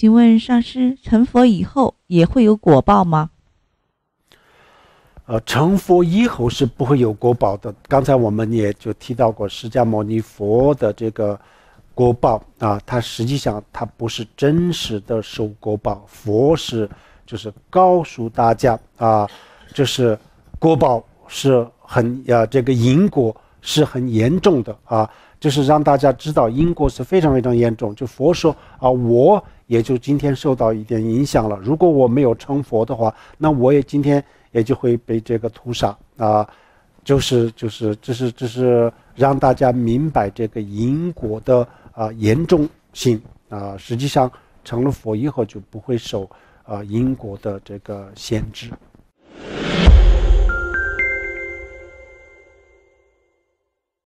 请问上师，成佛以后也会有果报吗？呃，成佛以后是不会有果报的。刚才我们也就提到过释迦牟尼佛的这个果报啊，他实际上他不是真实的受果报，佛是就是告诉大家啊，就是果报是很啊这个因果。是很严重的啊，就是让大家知道因果是非常非常严重。就佛说啊，我也就今天受到一点影响了。如果我没有成佛的话，那我也今天也就会被这个屠杀啊。就是就是就是就是让大家明白这个因果的啊严重性啊。实际上成了佛以后就不会受啊因果的这个限制。